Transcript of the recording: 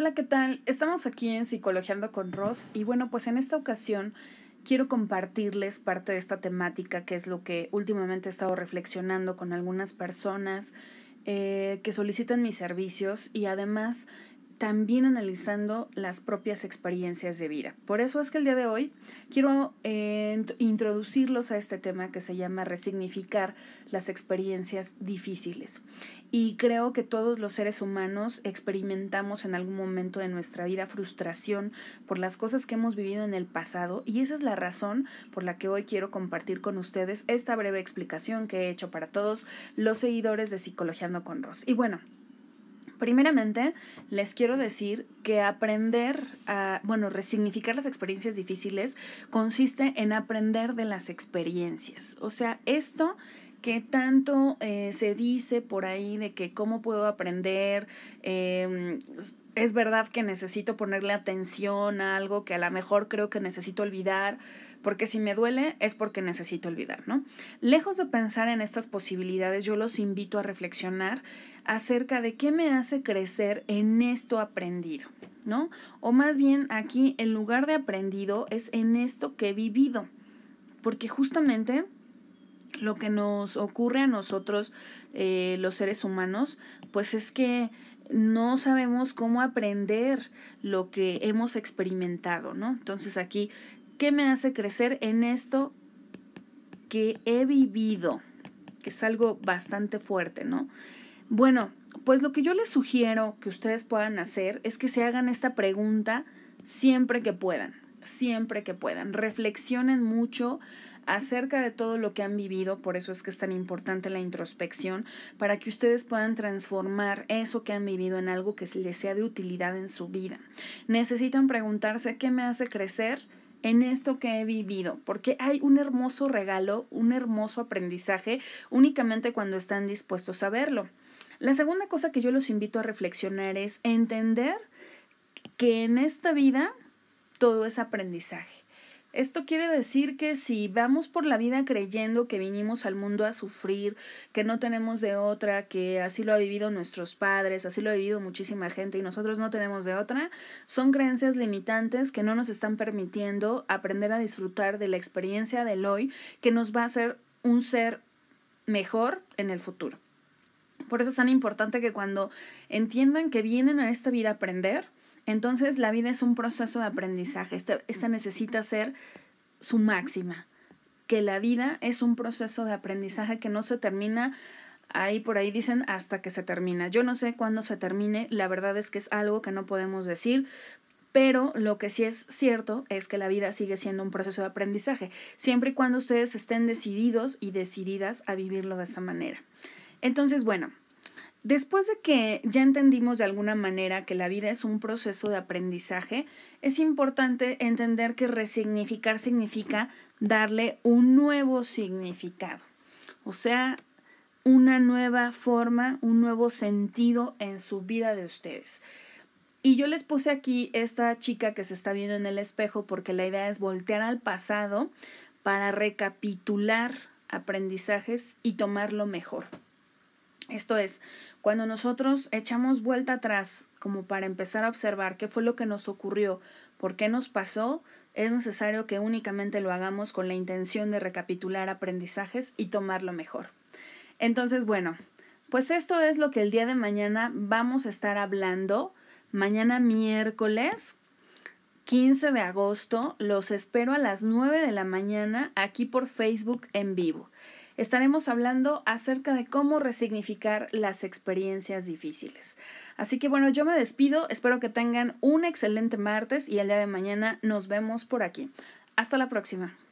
Hola, ¿qué tal? Estamos aquí en Psicologiando con Ross y bueno, pues en esta ocasión quiero compartirles parte de esta temática que es lo que últimamente he estado reflexionando con algunas personas eh, que solicitan mis servicios y además también analizando las propias experiencias de vida. Por eso es que el día de hoy quiero eh, introducirlos a este tema que se llama resignificar las experiencias difíciles. Y creo que todos los seres humanos experimentamos en algún momento de nuestra vida frustración por las cosas que hemos vivido en el pasado y esa es la razón por la que hoy quiero compartir con ustedes esta breve explicación que he hecho para todos los seguidores de Psicología no con Ross. Y bueno, Primeramente, les quiero decir que aprender a, bueno, resignificar las experiencias difíciles consiste en aprender de las experiencias. O sea, esto que tanto eh, se dice por ahí de que cómo puedo aprender, em, es verdad que necesito ponerle atención a algo que a lo mejor creo que necesito olvidar, porque si me duele es porque necesito olvidar, ¿no? Lejos de pensar en estas posibilidades, yo los invito a reflexionar acerca de qué me hace crecer en esto aprendido, ¿no? O más bien aquí, en lugar de aprendido, es en esto que he vivido, porque justamente lo que nos ocurre a nosotros eh, los seres humanos, pues es que no sabemos cómo aprender lo que hemos experimentado, ¿no? Entonces aquí, ¿qué me hace crecer en esto que he vivido? Que es algo bastante fuerte, ¿no? Bueno, pues lo que yo les sugiero que ustedes puedan hacer es que se hagan esta pregunta siempre que puedan, siempre que puedan. Reflexionen mucho acerca de todo lo que han vivido, por eso es que es tan importante la introspección, para que ustedes puedan transformar eso que han vivido en algo que les sea de utilidad en su vida. Necesitan preguntarse qué me hace crecer, en esto que he vivido, porque hay un hermoso regalo, un hermoso aprendizaje únicamente cuando están dispuestos a verlo. La segunda cosa que yo los invito a reflexionar es entender que en esta vida todo es aprendizaje. Esto quiere decir que si vamos por la vida creyendo que vinimos al mundo a sufrir, que no tenemos de otra, que así lo ha vivido nuestros padres, así lo ha vivido muchísima gente y nosotros no tenemos de otra, son creencias limitantes que no nos están permitiendo aprender a disfrutar de la experiencia del hoy que nos va a hacer un ser mejor en el futuro. Por eso es tan importante que cuando entiendan que vienen a esta vida a aprender, entonces la vida es un proceso de aprendizaje. Este, esta, necesita ser su máxima, que la vida es un proceso de aprendizaje que no se termina ahí por ahí dicen hasta que se termina. Yo no sé cuándo se termine, la verdad es que es algo que no podemos decir, pero lo que sí es cierto es que la vida sigue siendo un proceso de aprendizaje, siempre y cuando ustedes estén decididos y decididas a vivirlo de esa manera. Entonces, bueno, Después de que ya entendimos de alguna manera que la vida es un proceso de aprendizaje, es importante entender que resignificar significa darle un nuevo significado, o sea, una nueva forma, un nuevo sentido en su vida de ustedes. Y yo les puse aquí esta chica que se está viendo en el espejo porque la idea es voltear al pasado para recapitular aprendizajes y tomarlo mejor. Esto es, cuando nosotros echamos vuelta atrás como para empezar a observar qué fue lo que nos ocurrió, por qué nos pasó, es necesario que únicamente lo hagamos con la intención de recapitular aprendizajes y tomarlo mejor. Entonces, bueno, pues esto es lo que el día de mañana vamos a estar hablando. Mañana miércoles 15 de agosto, los espero a las 9 de la mañana aquí por Facebook en vivo estaremos hablando acerca de cómo resignificar las experiencias difíciles. Así que bueno, yo me despido, espero que tengan un excelente martes y el día de mañana nos vemos por aquí. Hasta la próxima.